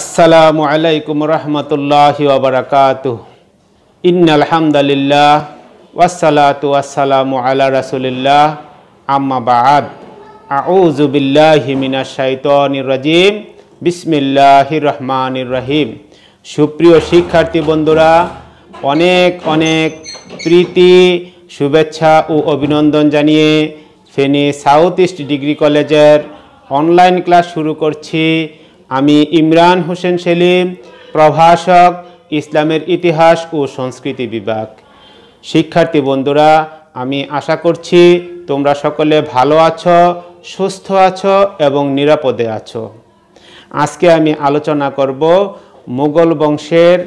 আসসালামু আলাইকুম রহমতুল্লাহ ওবরাকাত ইন্নালহামদুলিল্লাহ ওয়াসালাতু আসসালামু আলা রাসুলিল্লাহ আম্মা আউজুবিল্লাহিমিনা শাইতনির রাজিম বিসমিল্লাহি রহমানির রহিম সুপ্রিয় শিক্ষার্থী বন্ধুরা অনেক অনেক প্রীতি শুভেচ্ছা ও অভিনন্দন জানিয়ে ফেনী সাউথ ইস্ট ডিগ্রি কলেজের অনলাইন ক্লাস শুরু করছি আমি ইমরান হোসেন সেলিম প্রভাষক ইসলামের ইতিহাস ও সংস্কৃতি বিভাগ শিক্ষার্থী বন্ধুরা আমি আশা করছি তোমরা সকলে ভালো আছো সুস্থ আছো এবং নিরাপদে আছো আজকে আমি আলোচনা করব মুঘল বংশের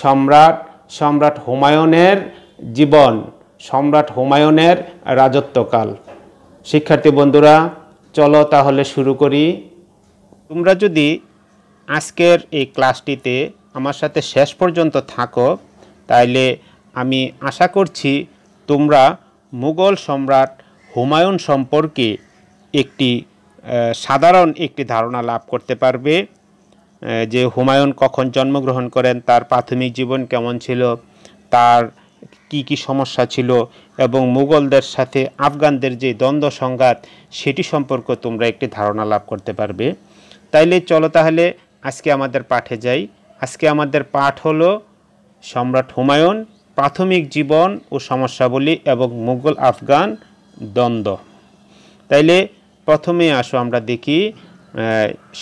সম্রাট সম্রাট হুমায়ুনের জীবন সম্রাট হুমায়ুনের রাজত্বকাল শিক্ষার্থী বন্ধুরা চলো তাহলে শুরু করি তোমরা যদি আজকের এই ক্লাসটিতে আমার সাথে শেষ পর্যন্ত থাকো তাইলে আমি আশা করছি তোমরা মুঘল সম্রাট হুমায়ুন সম্পর্কে একটি সাধারণ একটি ধারণা লাভ করতে পারবে যে হুমায়ুন কখন জন্মগ্রহণ করেন তার প্রাথমিক জীবন কেমন ছিল তার কি কি সমস্যা ছিল এবং মুঘলদের সাথে আফগানদের যে দ্বন্দ্ব সংঘাত সেটি সম্পর্কে তোমরা একটি ধারণা লাভ করতে পারবে তাইলে চলো তাহলে আজকে আমাদের পাঠে যাই আজকে আমাদের পাঠ হল সম্রাট হুমায়ুন প্রাথমিক জীবন ও সমস্যাবলী এবং মুঘল আফগান দ্বন্দ্ব তাইলে প্রথমে আসো আমরা দেখি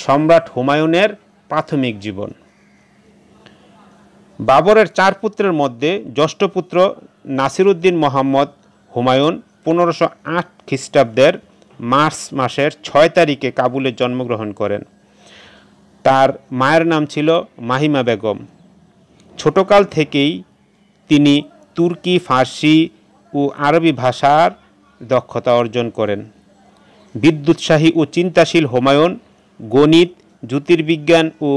সম্রাট হুমায়ুনের প্রাথমিক জীবন বাবরের চার পুত্রের মধ্যে জ্যেষ্ঠ পুত্র নাসিরুদ্দিন মোহাম্মদ হুমায়ুন পনেরোশো আট খ্রিস্টাব্দের মার্চ মাসের ছয় তারিখে কাবুলে জন্মগ্রহণ করেন তার মায়ের নাম ছিল মাহিমা বেগম ছোটকাল থেকেই তিনি তুর্কি ফার্সি ও আরবি ভাষার দক্ষতা অর্জন করেন বিদ্যুৎসাহী ও চিন্তাশীল হুমায়ুন গণিত জ্যোতির্বিজ্ঞান ও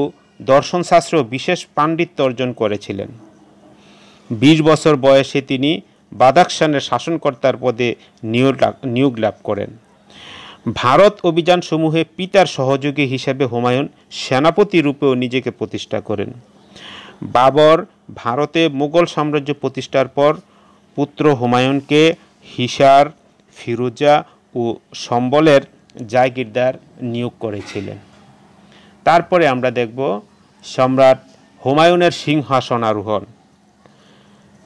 দর্শনশাস্ত্র বিশেষ পাণ্ডিত্য অর্জন করেছিলেন ২০ বছর বয়সে তিনি বাদাকশানের শাসনকর্তার পদে নিয়োগ লাভ করেন ভারত অভিযান সমূহে পিতার সহযোগী হিসেবে হুমায়ুন সেনাপতি রূপেও নিজেকে প্রতিষ্ঠা করেন বাবর ভারতে মুঘল সাম্রাজ্য প্রতিষ্ঠার পর পুত্র হুমায়ুনকে হিসার ফিরোজা ও সম্বলের জায়গিরদার নিয়োগ করেছিলেন তারপরে আমরা দেখব সম্রাট হুমায়ুনের সিংহাসন আরোহণ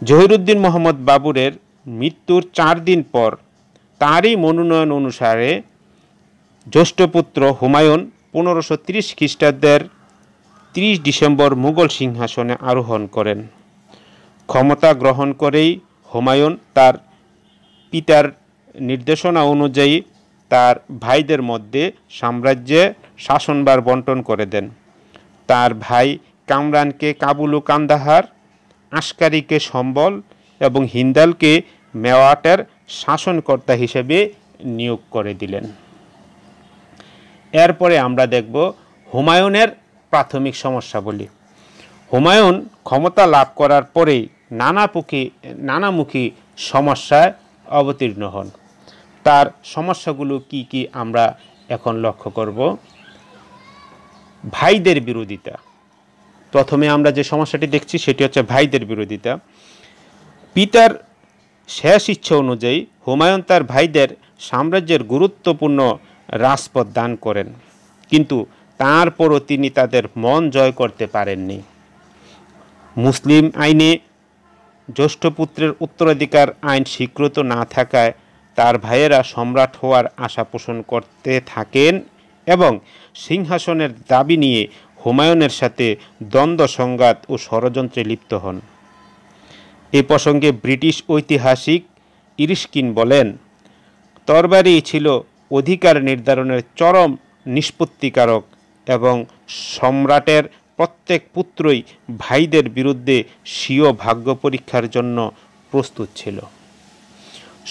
জহিরুদ্দিন মোহাম্মদ বাবুরের মৃত্যুর চার দিন পর তারই মনোনয়ন অনুসারে জ্যৈষ্ঠপুত্র হুমায়ুন পনেরোশো তিরিশ খ্রিস্টাব্দের তিরিশ ডিসেম্বর মুঘল সিংহাসনে আরোহণ করেন ক্ষমতা গ্রহণ করেই হুমায়ুন তার পিতার নির্দেশনা অনুযায়ী তার ভাইদের মধ্যে সাম্রাজ্যে শাসনবার বন্টন করে দেন তার ভাই কামরানকে কাবুল ও কান্দাহার আসকারিকে সম্বল এবং হিন্দালকে মেওয়াটের শাসনকর্তা হিসেবে নিয়োগ করে দিলেন এরপরে আমরা দেখব হুমায়ুনের প্রাথমিক সমস্যাবলী হুমায়ুন ক্ষমতা লাভ করার পরেই নানাপুকি নানামুখী সমস্যায় অবতীর্ণ হন তার সমস্যাগুলো কি কি আমরা এখন লক্ষ্য করব ভাইদের বিরোধিতা প্রথমে আমরা যে সমস্যাটি দেখছি সেটি হচ্ছে ভাইদের বিরোধিতা পিতার শেষ ইচ্ছা অনুযায়ী হুমায়ুন তার ভাইদের সাম্রাজ্যের গুরুত্বপূর্ণ রাজপথ দান করেন কিন্তু তারপরও তিনি তাদের মন জয় করতে পারেননি মুসলিম আইনে জ্যৈষ্ঠ পুত্রের উত্তরাধিকার আইন স্বীকৃত না থাকায় তার ভাইয়েরা সম্রাট হওয়ার আশা পোষণ করতে থাকেন এবং সিংহাসনের দাবি নিয়ে হুমায়ুনের সাথে দ্বন্দ্ব সংঘাত ও ষড়যন্ত্রে লিপ্ত হন এ প্রসঙ্গে ব্রিটিশ ঐতিহাসিক ইরিশকিন বলেন তরবারি ছিল অধিকার নির্ধারণের চরম নিষ্পত্তিকারক এবং সম্রাটের প্রত্যেক পুত্রই ভাইদের বিরুদ্ধে স্বীয় ভাগ্য পরীক্ষার জন্য প্রস্তুত ছিল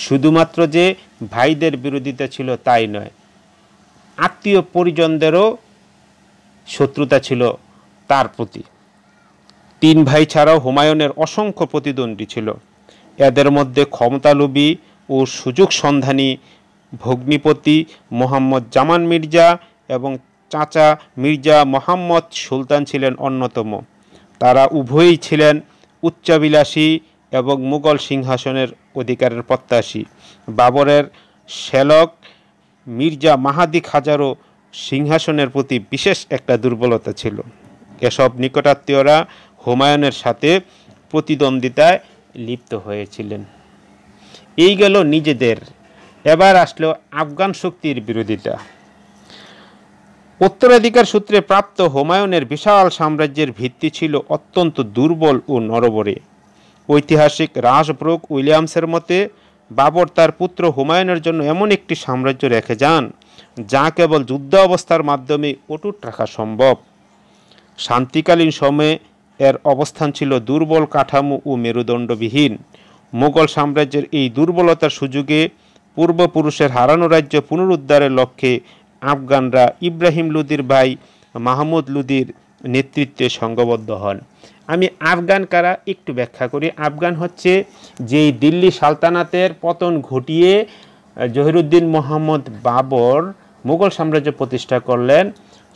শুধুমাত্র যে ভাইদের বিরোধিতা ছিল তাই নয় আত্মীয় পরিজনদেরও শত্রুতা ছিল তার প্রতি তিন ভাই ছাড়াও হুমায়ুনের অসংখ্য প্রতিদ্বন্দ্বী ছিল এদের মধ্যে ক্ষমতালোভী ও সুযোগ সন্ধানী ভগ্নিপতি মোহাম্মদ জামান মির্জা এবং চাচা মির্জা মোহাম্মদ সুলতান ছিলেন অন্যতম তারা উভয়ই ছিলেন উচ্চাবিলাসী এবং মুঘল সিংহাসনের অধিকারের প্রত্যাশী বাবরের শ্যালক মির্জা মাহাদি খাজারও সিংহাসনের প্রতি বিশেষ একটা দুর্বলতা ছিল এসব নিকটাত্মীয়রা হুমায়ুনের সাথে প্রতিদ্বন্দ্বিতায় লিপ্ত হয়েছিলেন এই গেল নিজেদের এবার আসলো আফগান শক্তির বিরোধিতা উত্তরাধিকার সূত্রে প্রাপ্ত হুমায়ুনের বিশাল সাম্রাজ্যের ভিত্তি ছিল অত্যন্ত দুর্বল ও নরবরে ঐতিহাসিক রাসব্রুক উইলিয়ামসের মতে বাবর তার পুত্র হুমায়ুনের জন্য এমন একটি সাম্রাজ্য রেখে যান যা কেবল যুদ্ধ অবস্থার মাধ্যমে অটুট রাখা সম্ভব শান্তিকালীন সময়ে এর অবস্থান ছিল দুর্বল কাঠামো ও মেরুদণ্ডবিহীন মোগল সাম্রাজ্যের এই দুর্বলতার সুযোগে পূর্বপুরুষের হারানো রাজ্য পুনরুদ্ধারের লক্ষ্যে আফগানরা ইব্রাহিম লুদির ভাই মাহমুদ লুদির নেতৃত্বে সংঘবদ্ধ হন আমি আফগান কারা একটু ব্যাখ্যা করি আফগান হচ্ছে যেই দিল্লি সালতানাতের পতন ঘটিয়ে জহিরুদ্দিন মোহাম্মদ বাবর মুঘল সাম্রাজ্য প্রতিষ্ঠা করলেন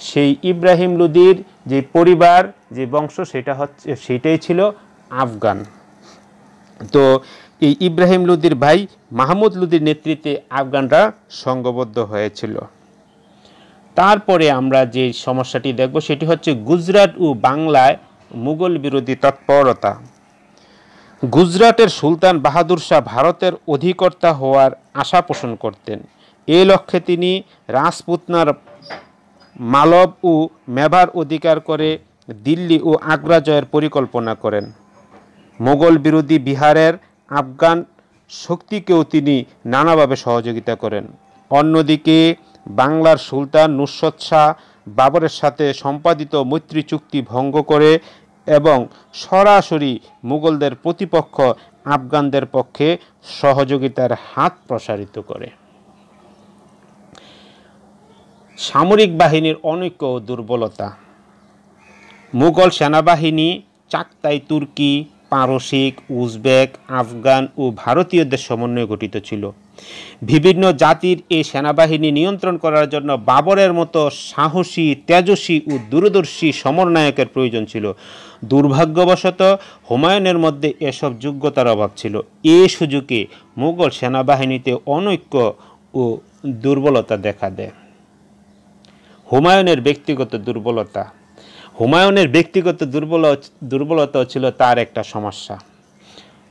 সেই ইব্রাহিম লুদির যে পরিবার যে বংশ সেটা হচ্ছে সেটাই ছিল আফগান তো এই ইব্রাহিম লুদির ভাই মাহমুদ লুদির নেতৃত্বে আফগানরা সংঘবদ্ধ হয়েছিল তারপরে আমরা যে সমস্যাটি দেখব সেটি হচ্ছে গুজরাট ও বাংলায় মুঘল বিরোধী তৎপরতা গুজরাটের সুলতান বাহাদুর শাহ ভারতের অধিকর্তা হওয়ার আশা পোষণ করতেন এ লক্ষ্যে তিনি রাজপুতনার মালব ও মেভার অধিকার করে দিল্লি ও আগ্রা জয়ের পরিকল্পনা করেন মোগল বিরোধী বিহারের আফগান শক্তিকেও তিনি নানাভাবে সহযোগিতা করেন অন্যদিকে বাংলার সুলতান নুসত শাহ বাবরের সাথে সম্পাদিত মৈত্রী চুক্তি ভঙ্গ করে এবং সরাসরি মুঘলদের প্রতিপক্ষ আফগানদের পক্ষে সহযোগিতার হাত প্রসারিত করে সামরিক বাহিনীর অনৈক্য দুর্বলতা মুঘল সেনাবাহিনী চাকতাই তুর্কি পারসিক উজবেক আফগান ও ভারতীয়দের সমন্বয়ে গঠিত ছিল বিভিন্ন জাতির এই সেনাবাহিনী নিয়ন্ত্রণ করার জন্য বাবরের মতো সাহসী তেজস্বী ও দূরদর্শী সমরনায়কের প্রয়োজন ছিল দুর্ভাগ্যবশত হুমায়ুনের মধ্যে এসব যোগ্যতার অভাব ছিল এ সুযোগে মুঘল সেনাবাহিনীতে অনৈক্য ও দুর্বলতা দেখা দেয় হুমায়ুনের ব্যক্তিগত দুর্বলতা হুমায়ুনের ব্যক্তিগত দুর্বল দুর্বলতা ছিল তার একটা সমস্যা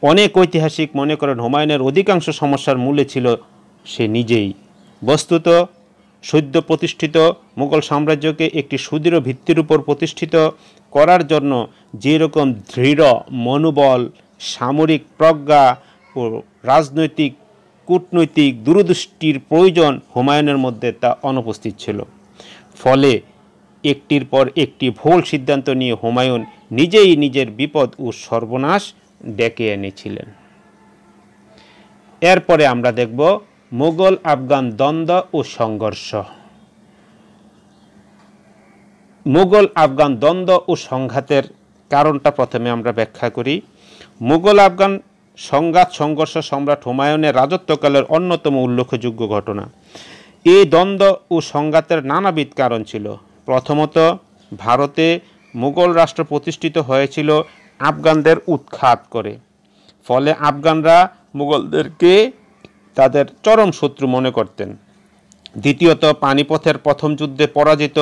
অনেক ঐতিহাসিক মনে করেন হুমায়ুনের অধিকাংশ সমস্যার মূলে ছিল সে নিজেই বস্তুত সদ্য প্রতিষ্ঠিত মুঘল সাম্রাজ্যকে একটি সুদৃঢ় ভিত্তির উপর প্রতিষ্ঠিত করার জন্য যেরকম দৃঢ় মনোবল সামরিক প্রজ্ঞা ও রাজনৈতিক কূটনৈতিক দূরদৃষ্টির প্রয়োজন হুমায়ুনের মধ্যে তা অনুপস্থিত ছিল ফলে একটির পর একটি ভুল সিদ্ধান্ত নিয়ে হুমায়ুন নিজেই নিজের বিপদ ও সর্বনাশ ডেকে এনেছিলেন এরপরে আমরা দেখব মোগল আফগান দ্বন্দ্ব ও সংঘর্ষ মুঘল আফগান দ্বন্দ্ব ও সংঘাতের কারণটা প্রথমে আমরা ব্যাখ্যা করি মোগল আফগান সংঘাত সংঘর্ষ সম্রাট হুমায়ুনের রাজত্বকালের অন্যতম উল্লেখযোগ্য ঘটনা এই দ্বন্দ্ব ও সংঘাতের নানাবিধ কারণ ছিল প্রথমত ভারতে মুঘল রাষ্ট্র প্রতিষ্ঠিত হয়েছিল আফগানদের উৎখাত করে ফলে আফগানরা মুঘলদেরকে তাদের চরম শত্রু মনে করতেন দ্বিতীয়ত পানিপথের প্রথম যুদ্ধে পরাজিত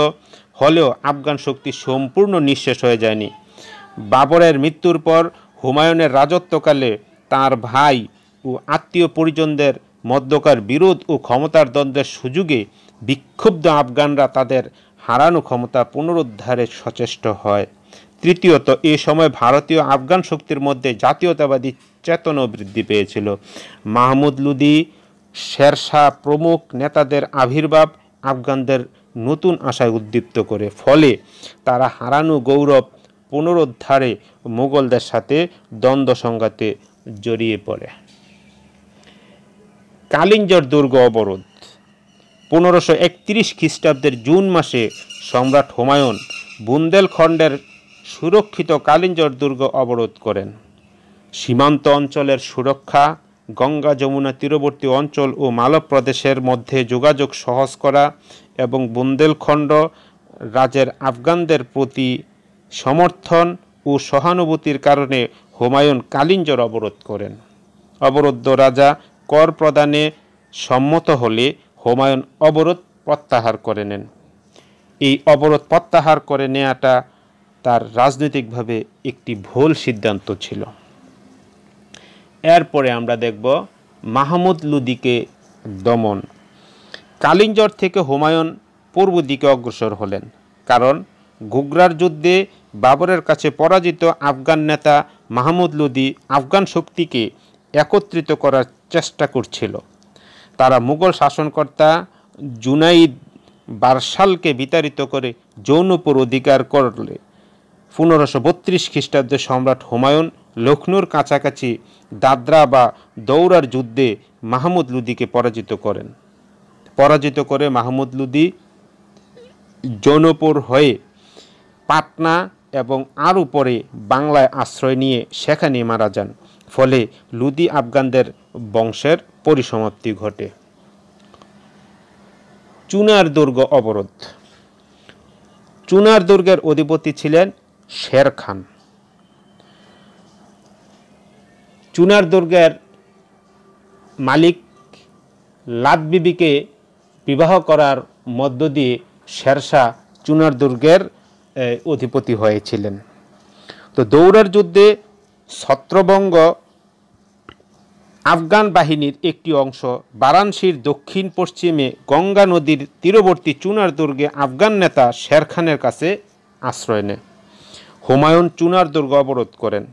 হলেও আফগান শক্তি সম্পূর্ণ নিঃশেষ হয়ে যায়নি বাবরের মৃত্যুর পর হুমায়ুনের রাজত্বকালে তার ভাই ও আত্মীয় পরিজনদের মধ্যকার বিরোধ ও ক্ষমতার দ্বন্দ্বের সুযোগে বিক্ষুব্ধ আফগানরা তাদের হারানো ক্ষমতা পুনরুদ্ধারে সচেষ্ট হয় তৃতীয়ত এ সময় ভারতীয় আফগান শক্তির মধ্যে জাতীয়তাবাদী চেতনা বৃদ্ধি পেয়েছিল মাহমুদ লুদি শেরশাহ প্রমুখ নেতাদের আবির্ভাব আফগানদের নতুন আশায় উদ্দীপ্ত করে ফলে তারা হারানো গৌরব পুনরুদ্ধারে মোগলদের সাথে দ্বন্দ্ব সংঘাতে জড়িয়ে পড়ে কালিঞ্জর দুর্গ অবরোধ পনেরোশো একত্রিশ খ্রিস্টাব্দের জুন মাসে সম্রাট হুমায়ুন বুন্দেলখণ্ডের সুরক্ষিত কালিঞ্জর দুর্গ অবরোধ করেন সীমান্ত অঞ্চলের সুরক্ষা গঙ্গা যমুনা তীরবর্তী অঞ্চল ও মালব প্রদেশের মধ্যে যোগাযোগ সহজ করা এবং বুন্দেলখণ্ড রাজের আফগানদের প্রতি সমর্থন ও সহানুভূতির কারণে হুমায়ুন কালিঞ্জর অবরোধ করেন অবরুদ্ধ রাজা কর প্রদানে সম্মত হলে হুমায়ুন অবরোধ প্রত্যাহার করে নেন এই অবরোধ প্রত্যাহার করে নেয়াটা তার রাজনৈতিকভাবে একটি ভুল সিদ্ধান্ত ছিল এরপরে আমরা দেখব মাহমুদ লুদিকে দমন কালিঞ্জর থেকে হুমায়ুন পূর্ব দিকে অগ্রসর হলেন কারণ ঘুগরার যুদ্ধে বাবরের কাছে পরাজিত আফগান নেতা মাহমুদ লুদি আফগান শক্তিকে একত্রিত করার চেষ্টা করছিল তারা মুঘল শাসনকর্তা জুনাইদ বারশালকে বিতাড়িত করে উপর অধিকার করলে পনেরোশো বত্রিশ খ্রিস্টাব্দে সম্রাট হুমায়ুন লখনৌর কাছাকাছি দাদরা বা দৌড়ার যুদ্ধে মাহমুদ লুদিকে পরাজিত করেন পরাজিত করে মাহমুদ লুদি জৌনপুর হয়ে পাটনা এবং আর উপরে বাংলায় আশ্রয় নিয়ে সেখানে মারা যান ফলে লুদি আফগানদের বংশের পরিসমাপ্তি ঘটে চুনার দুর্গ অবরোধ চুনার দুর্গের অধিপতি ছিলেন শের খান চুনার দুর্গের মালিক লাদবিবিকে বিবাহ করার মধ্য দিয়ে শেরশাহ চুনার দুর্গের অধিপতি হয়েছিলেন তো দৌড়ার যুদ্ধে ছত্রবঙ্গ আফগান বাহিনীর একটি অংশ বারাণসীর দক্ষিণ পশ্চিমে গঙ্গা নদীর তীরবর্তী চুনার দুর্গে আফগান নেতা শের খানের কাছে আশ্রয় নেয় হুমায়ুন চুনার দুর্গ অবরোধ করেন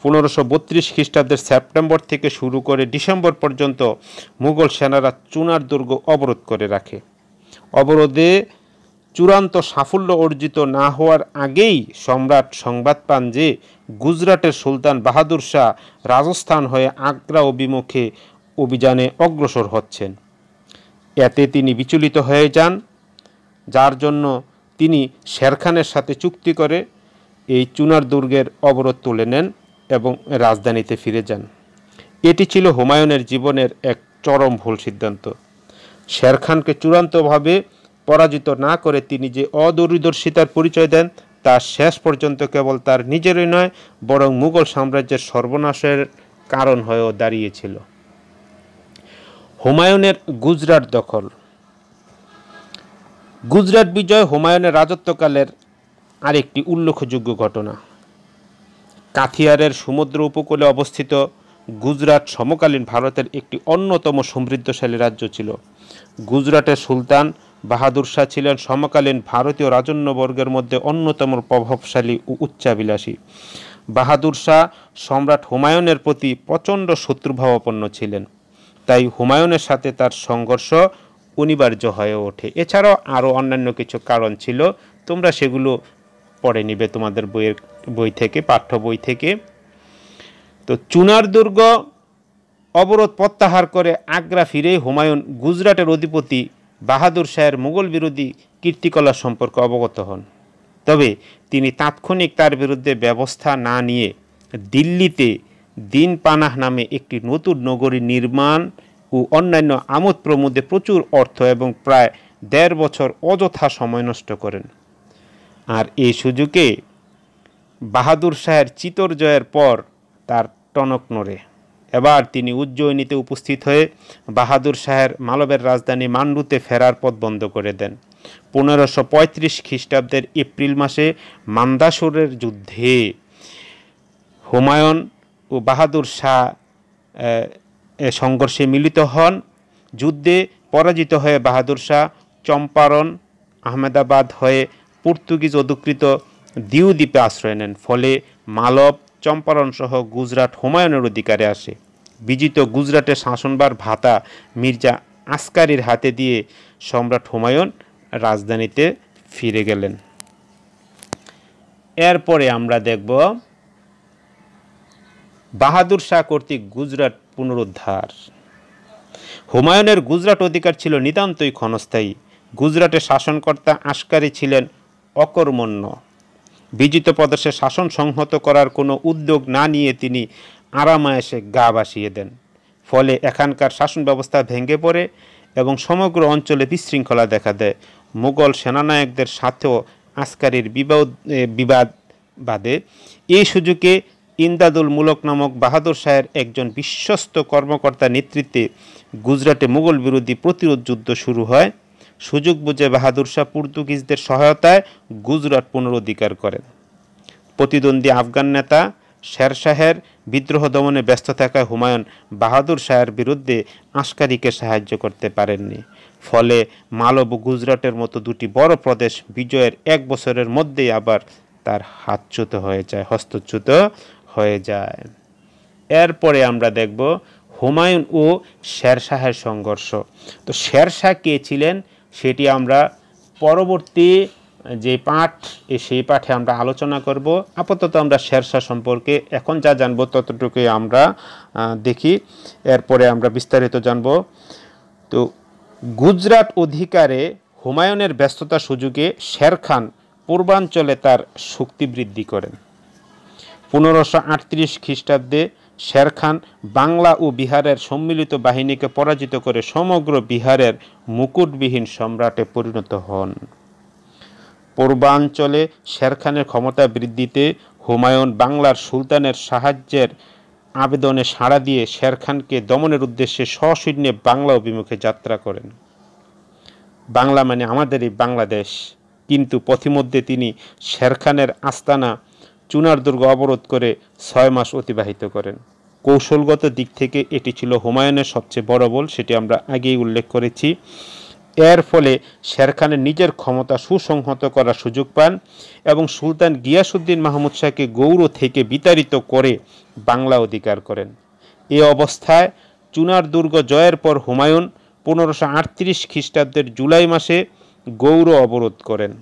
পনেরোশো বত্রিশ খ্রিস্টাব্দের সেপ্টেম্বর থেকে শুরু করে ডিসেম্বর পর্যন্ত মুঘল সেনারা চুনার দুর্গ অবরোধ করে রাখে অবরোধে চূড়ান্ত সাফল্য অর্জিত না হওয়ার আগেই সম্রাট সংবাদ পান যে গুজরাটের সুলতান বাহাদুর শাহ রাজস্থান হয়ে আগ্রা অভিমুখে অভিযানে অগ্রসর হচ্ছেন এতে তিনি বিচলিত হয়ে যান যার জন্য তিনি শেরখানের সাথে চুক্তি করে এই চুনার দুর্গের অবরোধ তুলে নেন এবং রাজধানীতে ফিরে যান এটি ছিল হুমায়ুনের জীবনের এক চরম ভুল সিদ্ধান্ত শেরখানকে চূড়ান্তভাবে পরাজিত না করে তিনি যে অদূরদর্শিতার পরিচয় দেন তা শেষ পর্যন্ত কেবল তার নিজেরই নয় বরং মুঘল সাম্রাজ্যের সর্বনাশের কারণ হয়েও দাঁড়িয়েছিল হুমায়ুনের গুজরাট দখল গুজরাট বিজয় হুমায়ুনের রাজত্বকালের আরেকটি উল্লেখযোগ্য ঘটনা কাথিয়ারের সমুদ্র উপকূলে অবস্থিত গুজরাট সমকালীন ভারতের একটি অন্যতম সমৃদ্ধশালী রাজ্য ছিল গুজরাটের সুলতান বাহাদুর শাহ ছিলেন সমকালীন ভারতীয় রাজন্যবর্গের মধ্যে অন্যতম প্রভাবশালী ও উচ্চাবিলাসী বাহাদুর শাহ সম্রাট হুমায়ুনের প্রতি প্রচণ্ড শত্রুভাবাপন্ন ছিলেন তাই হুমায়ুনের সাথে তার সংঘর্ষ অনিবার্য হয়ে ওঠে এছাড়াও আরও অন্যান্য কিছু কারণ ছিল তোমরা সেগুলো পড়ে নিবে তোমাদের বইয়ের বই থেকে পাঠ্য বই থেকে তো চুনার দুর্গ অবরোধ প্রত্যাহার করে আগ্রা ফিরে হুমায়ুন গুজরাটের অধিপতি বাহাদুর শাহের মুঘল বিরোধী কীর্তিকলা সম্পর্কে অবগত হন তবে তিনি তাৎক্ষণিক তার বিরুদ্ধে ব্যবস্থা না নিয়ে দিল্লিতে দিন পানাহ নামে একটি নতুন নগরী নির্মাণ ও অন্যান্য আমোদ প্রমোদে প্রচুর অর্থ এবং প্রায় দেড় বছর অযথা সময় নষ্ট করেন আর এই সুযোগে বাহাদুর শাহের চিতর জয়ের পর তার টনক নড়ে এবার তিনি উজ্জয়িনীতে উপস্থিত হয়ে বাহাদুর শাহের মালবের রাজধানী মান্ডুতে ফেরার পথ বন্ধ করে দেন পনেরোশো পঁয়ত্রিশ খ্রিস্টাব্দের এপ্রিল মাসে মান্দাসুরের যুদ্ধে হুমায়ুন ও বাহাদুর শাহ সংঘর্ষে মিলিত হন যুদ্ধে পরাজিত হয়ে বাহাদুর শাহ চম্পারণ আহমেদাবাদ হয়ে পর্তুগিজ অধিকৃত দিউ দ্বীপে আশ্রয় নেন ফলে মালব চম্পারণসহ গুজরাট হুমায়ুনের অধিকারে আসে বিজিত গুজরাটের শাসনবার ভাতা মির্জা আসকারির হাতে দিয়ে সম্রাট হুমায়ুন রাজধানীতে ফিরে গেলেন এরপরে আমরা দেখব বাহাদুর শাহ কর্তৃক গুজরাট পুনরুদ্ধার হুমায়ুনের গুজরাট অধিকার ছিল নিতান্তই ক্ষণস্থায়ী গুজরাটের শাসনকর্তা আসকারি ছিলেন অকর্মণ্য বিজিত প্রদেশে শাসন সংহত করার কোনো উদ্যোগ না নিয়ে তিনি আরামায়েসে গা বাসিয়ে দেন ফলে এখানকার শাসন ব্যবস্থা ভেঙে পড়ে এবং সমগ্র অঞ্চলে বিশৃঙ্খলা দেখা দেয় মুঘল সেনানায়কদের সাথেও আসকারির বিবাদ বিবাদ বাদে এই সুযোগে ইন্দাদুল মুলক নামক বাহাদুর শাহের একজন বিশ্বস্ত কর্মকর্তা নেতৃত্বে গুজরাটে মুঘল বিরোধী প্রতিরোধ যুদ্ধ শুরু হয় সুযোগ বুঝে বাহাদুর শাহ পর্তুগিজদের সহায়তায় গুজরাট পুনরুদ্ধার করেন প্রতিদ্বন্দ্বী আফগান নেতা শের শাহের বিদ্রোহ দমনে ব্যস্ত থাকায় হুমায়ুন বাহাদুর শাহের বিরুদ্ধে আশকারিকে সাহায্য করতে পারেননি ফলে মালব গুজরাটের মতো দুটি বড় প্রদেশ বিজয়ের এক বছরের মধ্যেই আবার তার হাতচ্যুত হয়ে যায় হস্তচ্যুত হয়ে যায় এরপরে আমরা দেখব হুমায়ুন ও শেরশাহের সংঘর্ষ তো শেরশাহ কে ছিলেন সেটি আমরা পরবর্তী যে পাঠ সেই পাঠে আমরা আলোচনা করব আপাতত আমরা শেরশাহ সম্পর্কে এখন যা জানব ততটুকুই আমরা দেখি এরপরে আমরা বিস্তারিত জানব তো গুজরাট অধিকারে হুমায়ুনের ব্যস্ততা সুযোগে শের খান পূর্বাঞ্চলে তার শক্তি বৃদ্ধি করেন পনেরোশো আটত্রিশ খ্রিস্টাব্দে শের খান বাংলা ও বিহারের সম্মিলিত বাহিনীকে পরাজিত করে সমগ্র বিহারের মুকুটবিহীন সম্রাটে পরিণত হন পূর্বাঞ্চলে শের খানের ক্ষমতা বৃদ্ধিতে হুমায়ুন বাংলার সুলতানের সাহায্যের আবেদনে সাড়া দিয়ে শের খানকে দমনের উদ্দেশ্যে সশৈন্যে বাংলা অভিমুখে যাত্রা করেন বাংলা মানে আমাদের এই বাংলাদেশ কিন্তু পথিমধ্যে তিনি শের খানের আস্তানা চুনার দুর্গ অবরোধ করে ছয় মাস অতিবাহিত করেন কৌশলগত দিক থেকে এটি ছিল হুমায়ুনের সবচেয়ে বড় বল সেটি আমরা আগেই উল্লেখ করেছি এর ফলে শেরখানের নিজের ক্ষমতা সুসংহত করার সুযোগ পান এবং সুলতান গিয়াসুদ্দিন মাহমুদ শাহকে গৌর থেকে বিতাড়িত করে বাংলা অধিকার করেন এ অবস্থায় চুনার দুর্গ জয়ের পর হুমায়ুন পনেরোশো আটত্রিশ খ্রিস্টাব্দের জুলাই মাসে গৌর অবরোধ করেন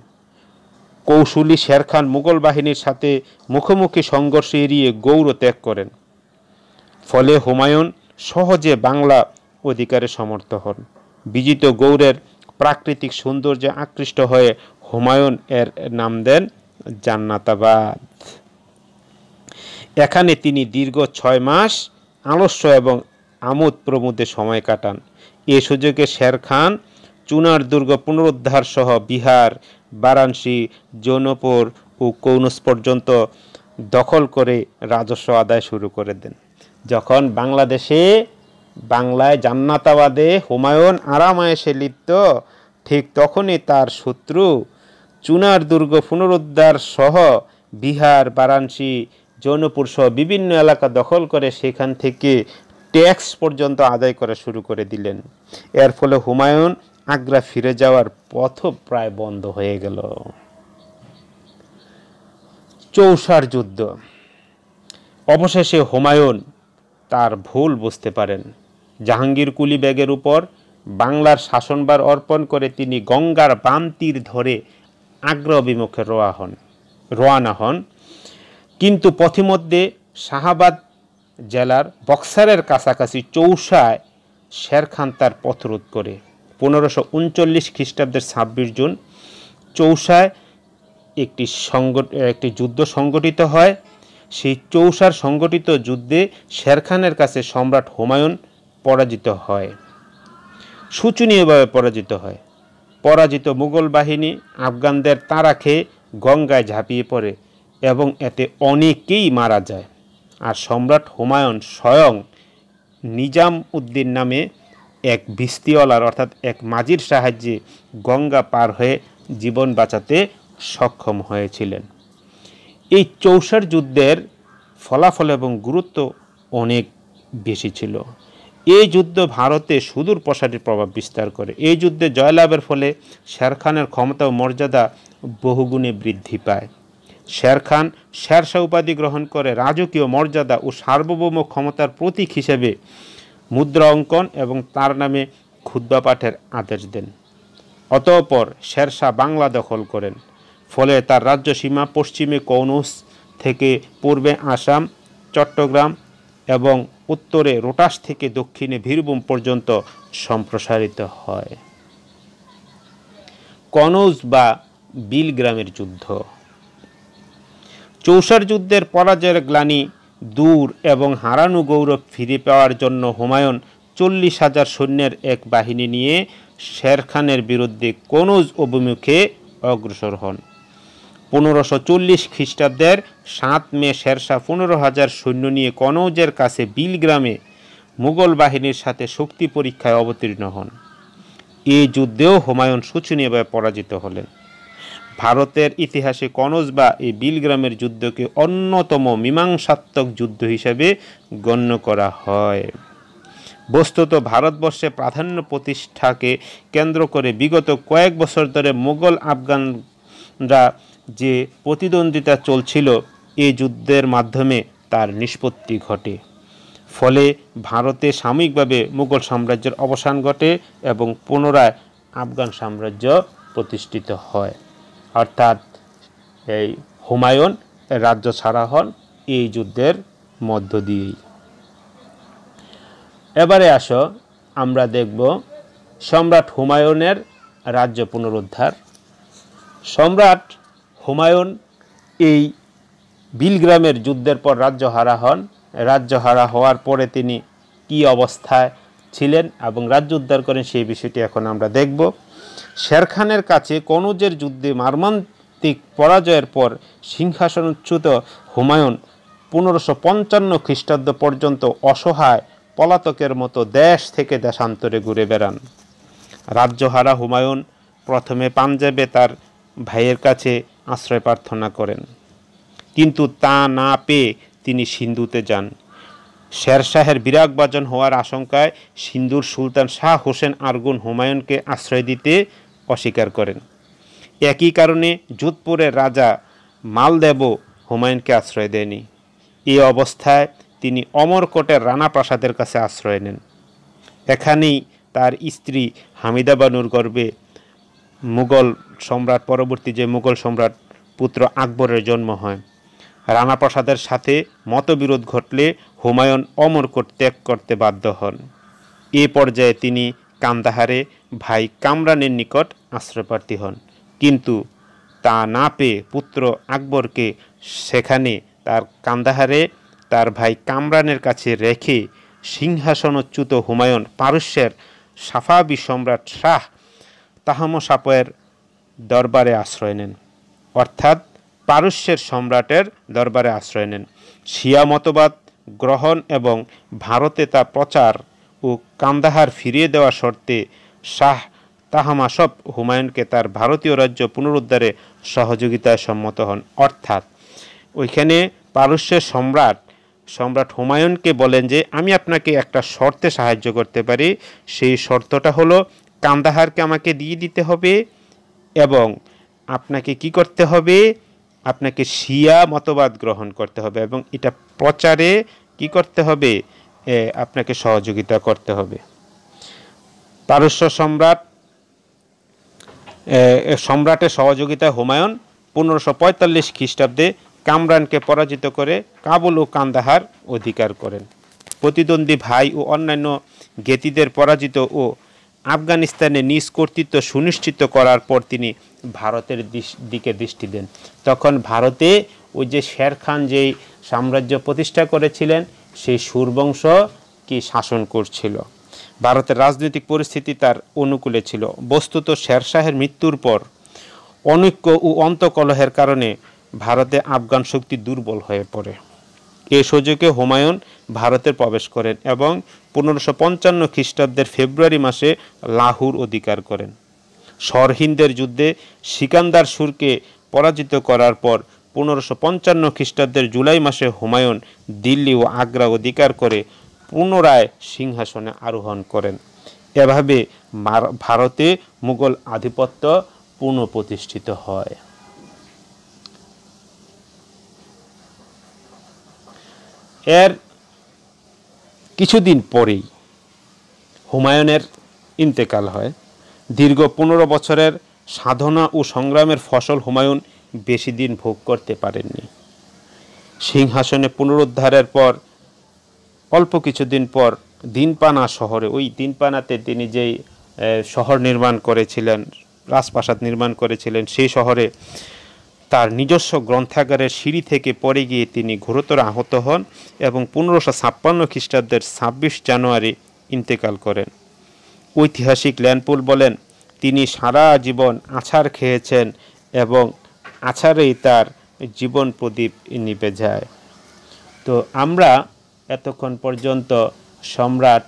কৌশলী শের খান মুঘল বাহিনীর সাথে মুখোমুখি সংঘর্ষ এড়িয়ে গৌর ত্যাগ করেন ফলে হুমায়ুন সহজে বাংলা অধিকারে সমর্থ হন বিজিত গৌরের প্রাকৃতিক সৌন্দর্যে আকৃষ্ট হয়ে হুমায়ুন এর নাম দেন জান্নাতাবাদ এখানে তিনি দীর্ঘ ছয় মাস আলস্য এবং আমোদ প্রমোদে সময় কাটান এ সুযোগে শের খান চুনার দুর্গ পুনরুদ্ধার সহ বিহার বারাণসী জৌনপুর ও কৌনস পর্যন্ত দখল করে রাজস্ব আদায় শুরু করে দেন যখন বাংলাদেশে বাংলায় জান্নাতাবাদে হুমায়ুন আরামায়েশে লিপ্ত ঠিক তখনই তার শত্রু চুনার দুর্গ পুনরুদ্ধার সহ বিহার বারাণসী জৌনপুর সহ বিভিন্ন এলাকা দখল করে সেখান থেকে ট্যাক্স পর্যন্ত আদায় করা শুরু করে দিলেন এর ফলে হুমায়ুন আগ্রা ফিরে যাওয়ার পথও প্রায় বন্ধ হয়ে গেল চৌসার যুদ্ধ অবশেষে হুমায়ুন তার ভুল বুঝতে পারেন জাহাঙ্গীর কুলি ব্যাগের উপর বাংলার শাসনবার অর্পণ করে তিনি গঙ্গার বাম তীর ধরে আগ্রা অভিমুখে রোয়া হন রোয়ানা হন কিন্তু পথিমধ্যে শাহাবাদ জেলার বক্সারের কাছাকাছি চৌসায় শেরখান তার পথরোধ করে পনেরোশো উনচল্লিশ খ্রিস্টাব্দের ছাব্বিশ জুন চৌসায় একটি সংগঠ একটি যুদ্ধ সংগঠিত হয় সেই চৌষার সংগঠিত যুদ্ধে শেরখানের কাছে সম্রাট হুমায়ুন পরাজিত হয় শোচনীয়ভাবে পরাজিত হয় পরাজিত মুঘল বাহিনী আফগানদের তাঁরা খেয়ে গঙ্গায় ঝাঁপিয়ে পড়ে এবং এতে অনেকেই মারা যায় আর সম্রাট হুমায়ুন স্বয়ং নিজাম উদ্দিন নামে এক বিস্তিওয়ালার অর্থাৎ এক মাঝির সাহায্যে গঙ্গা পার হয়ে জীবন বাঁচাতে সক্ষম হয়েছিলেন এই চৌষার যুদ্ধের ফলাফল এবং গুরুত্ব অনেক বেশি ছিল এই যুদ্ধ ভারতে সুদূর প্রসারের প্রভাব বিস্তার করে এই যুদ্ধে জয়লাভের ফলে শের খানের ক্ষমতা ও মর্যাদা বহুগুণে বৃদ্ধি পায় শের খান শেরশাহ উপাধি গ্রহণ করে রাজকীয় মর্যাদা ও সার্বভৌম ক্ষমতার প্রতীক হিসেবে মুদ্রা অঙ্কন এবং তার নামে ক্ষুদ্বা পাঠের আদেশ দেন অতঃপর শেরশাহ বাংলা দখল করেন ফলে তার রাজ্য সীমা পশ্চিমে কৌনুস থেকে পূর্বে আসাম চট্টগ্রাম এবং উত্তরে রোটাস থেকে দক্ষিণে বীরভূম পর্যন্ত সম্প্রসারিত হয় কনৌজ বা বিল গ্রামের যুদ্ধ চৌসার যুদ্ধের পরাজয়ের গ্লানি দূর এবং হারানো গৌরব ফিরে পাওয়ার জন্য হুমায়ুন চল্লিশ হাজার সৈন্যের এক বাহিনী নিয়ে শের খানের বিরুদ্ধে কনৌজ অভিমুখে অগ্রসর হন পনেরোশো চল্লিশ খ্রিস্টাব্দের সাত মে শেরশাহ পনেরো হাজার সৈন্য নিয়ে কনৌজের কাছে বিল গ্রামে মুঘল বাহিনীর সাথে শক্তি পরীক্ষায় অবতীর্ণ হন এই যুদ্ধেও হুমায়ুন শোচনীয়ভাবে পরাজিত হলেন ভারতের ইতিহাসে কনজ বা এই বিলগ্রামের যুদ্ধকে অন্যতম মীমাংসাত্মক যুদ্ধ হিসাবে গণ্য করা হয় বস্তুত ভারতবর্ষে প্রাধান্য প্রতিষ্ঠাকে কেন্দ্র করে বিগত কয়েক বছর ধরে মোগল আফগানরা যে প্রতিদ্বন্দ্বিতা চলছিল এই যুদ্ধের মাধ্যমে তার নিষ্পত্তি ঘটে ফলে ভারতে সাময়িকভাবে মুঘল সাম্রাজ্যের অবসান ঘটে এবং পুনরায় আফগান সাম্রাজ্য প্রতিষ্ঠিত হয় অর্থাৎ এই হুমায়ুন রাজ্য ছাড়া হন এই যুদ্ধের মধ্য দিয়েই এবারে আসো আমরা দেখব সম্রাট হুমায়ুনের রাজ্য পুনরুদ্ধার সম্রাট হুমায়ুন এই বিলগ্রামের যুদ্ধের পর রাজ্য হারা হন রাজ্য হারা হওয়ার পরে তিনি কি অবস্থায় ছিলেন এবং রাজ্য উদ্ধার করেন সেই বিষয়টি এখন আমরা দেখব শেরখানের কাছে কনৌজের যুদ্ধে মার্মান্তিক পরাজয়ের পর সিংহাসনচ্যুত হুমায়ুন পনেরোশো পঞ্চান্ন খ্রিস্টাব্দ পর্যন্ত অসহায় পলাতকের মতো দেশ থেকে দেশান্তরে ঘুরে বেড়ান রাজ্যহারা হুমায়ুন প্রথমে পাঞ্জাবে তার ভাইয়ের কাছে আশ্রয় প্রার্থনা করেন কিন্তু তা না পেয়ে তিনি সিন্ধুতে যান শেরশাহের বিরাগবাজন হওয়ার আশঙ্কায় সিন্ধুর সুলতান শাহ হোসেন আরগুন হুমায়ুনকে আশ্রয় দিতে অস্বীকার করেন একই কারণে যোধপুরের রাজা মালদেব হুমায়ুনকে আশ্রয় দেয়নি এই অবস্থায় তিনি অমরকোটের রানা প্রাসাদের কাছে আশ্রয় নেন এখানেই তার স্ত্রী হামিদা বানুর গর্বে মুঘল সম্রাট পরবর্তী যে মুঘল সম্রাট পুত্র আকবরের জন্ম হয় রানা প্রসাদের সাথে মতবিরোধ ঘটলে হুমায়ুন অমরকোট ত্যাগ করতে বাধ্য হন এ পর্যায়ে তিনি কান্দাহারে ভাই কামরানের নিকট আশ্রয়প্রার্থী হন কিন্তু তা না পেয়ে পুত্র আকবরকে সেখানে তার কান্দাহারে তার ভাই কামরানের কাছে রেখে সিংহাসনচ্যুত হুমায়ুন পারস্যের সাফাবি সম্রাট শাহ তাহামসাপয়ের দরবারে আশ্রয় নেন অর্থাৎ পারস্যের সম্রাটের দরবারে আশ্রয় নেন শিয়া মতবাদ গ্রহণ এবং ভারতে তা প্রচার ও কান্দাহার ফিরিয়ে দেওয়া শর্তে শাহ তাহামা সব হুমায়ুনকে তার ভারতীয় রাজ্য পুনরুদ্ধারে সহযোগিতায় সম্মত হন অর্থাৎ ওইখানে পারস্যের সম্রাট সম্রাট হুমায়ুনকে বলেন যে আমি আপনাকে একটা শর্তে সাহায্য করতে পারি সেই শর্তটা হলো কান্দাহারকে আমাকে দিয়ে দিতে হবে এবং আপনাকে কি করতে হবে আপনাকে শিয়া মতবাদ গ্রহণ করতে হবে এবং এটা প্রচারে কি করতে হবে আপনাকে সহযোগিতা করতে হবে পারস্য সম্রাট সম্রাটের সহযোগিতায় হুমায়ুন পনেরোশো পঁয়তাল্লিশ খ্রিস্টাব্দে কামরানকে পরাজিত করে কাবুল ও কান্দাহার অধিকার করেন প্রতিদ্বন্দ্বী ভাই ও অন্যান্য গেতিদের পরাজিত ও আফগানিস্তানে নিজ কর্তৃত্ব সুনিশ্চিত করার পর তিনি ভারতের দিকে দৃষ্টি দেন তখন ভারতে ওই যে শের খান যেই সাম্রাজ্য প্রতিষ্ঠা করেছিলেন সেই সুরবংশ কি শাসন করছিল ভারতের রাজনৈতিক পরিস্থিতি তার অনুকূলে ছিল বস্তুত শেরশাহের মৃত্যুর পর অনৈক্য ও অন্তকলহের কারণে ভারতে আফগান শক্তি দুর্বল হয়ে পড়ে এ সুযোগে হুমায়ুন ভারতে প্রবেশ করেন এবং পনেরোশো পঞ্চান্ন খ্রিস্টাব্দের ফেব্রুয়ারি মাসে লাহোর অধিকার করেন সরহিন্দের যুদ্ধে সিকান্দার সুরকে পরাজিত করার পর পনেরোশো পঞ্চান্ন খ্রিস্টাব্দের জুলাই মাসে হুমায়ুন দিল্লি ও আগ্রা অধিকার করে পুনরায় সিংহাসনে আরোহণ করেন এভাবে ভারতে মুঘল আধিপত্য পুনঃপ্রতিষ্ঠিত হয় এর কিছুদিন পরেই হুমায়ুনের ইন্তেকাল হয় দীর্ঘ পনেরো বছরের সাধনা ও সংগ্রামের ফসল হুমায়ুন বেশি দিন ভোগ করতে পারেননি সিংহাসনে পুনরুদ্ধারের পর অল্প কিছুদিন পর দিনপানা শহরে ওই দিনপানাতে তিনি যেই শহর নির্মাণ করেছিলেন রাজপ্রাসাদ নির্মাণ করেছিলেন সেই শহরে তার নিজস্ব গ্রন্থাগারের সিঁড়ি থেকে পড়ে গিয়ে তিনি ঘোরতর আহত হন এবং পনেরোশো ছাপ্পান্ন খ্রিস্টাব্দের ছাব্বিশ জানুয়ারি ইন্তেকাল করেন ঐতিহাসিক ল্যানপুল বলেন তিনি সারা জীবন আছার খেয়েছেন এবং আছারেই তার জীবন প্রদীপ নিবে যায় তো আমরা এতক্ষণ পর্যন্ত সম্রাট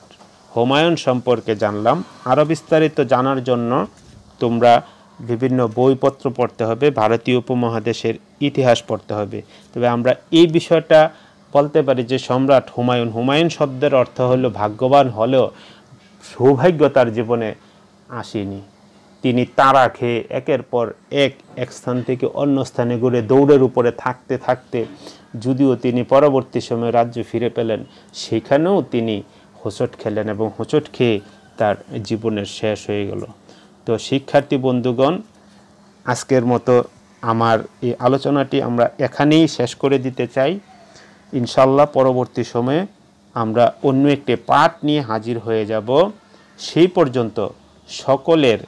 হুমায়ুন সম্পর্কে জানলাম আরও বিস্তারিত জানার জন্য তোমরা বিভিন্ন বইপত্র পড়তে হবে ভারতীয় উপমহাদেশের ইতিহাস পড়তে হবে তবে আমরা এই বিষয়টা বলতে পারি যে সম্রাট হুমায়ুন হুমায়ুন শব্দের অর্থ হলো ভাগ্যবান হলেও সৌভাগ্য তার জীবনে আসেনি তিনি তারা খেয়ে একের পর এক এক স্থান থেকে অন্য স্থানে ঘুরে দৌড়ের উপরে থাকতে থাকতে যদিও তিনি পরবর্তী সময়ে রাজ্য ফিরে পেলেন সেখানেও তিনি হোঁচট খেলেন এবং হোঁচট খেয়ে তার জীবনের শেষ হয়ে গেল তো শিক্ষার্থী বন্ধুগণ আজকের মতো আমার এই আলোচনাটি আমরা এখানেই শেষ করে দিতে চাই ইনশাল্লাহ পরবর্তী সময়ে আমরা অন্য একটি পাঠ নিয়ে হাজির হয়ে যাব সেই পর্যন্ত সকলের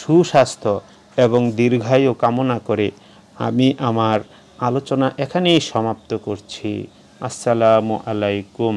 সুস্বাস্থ্য এবং দীর্ঘায়ু কামনা করে আমি আমার আলোচনা এখানেই সমাপ্ত করছি আসসালামু আলাইকুম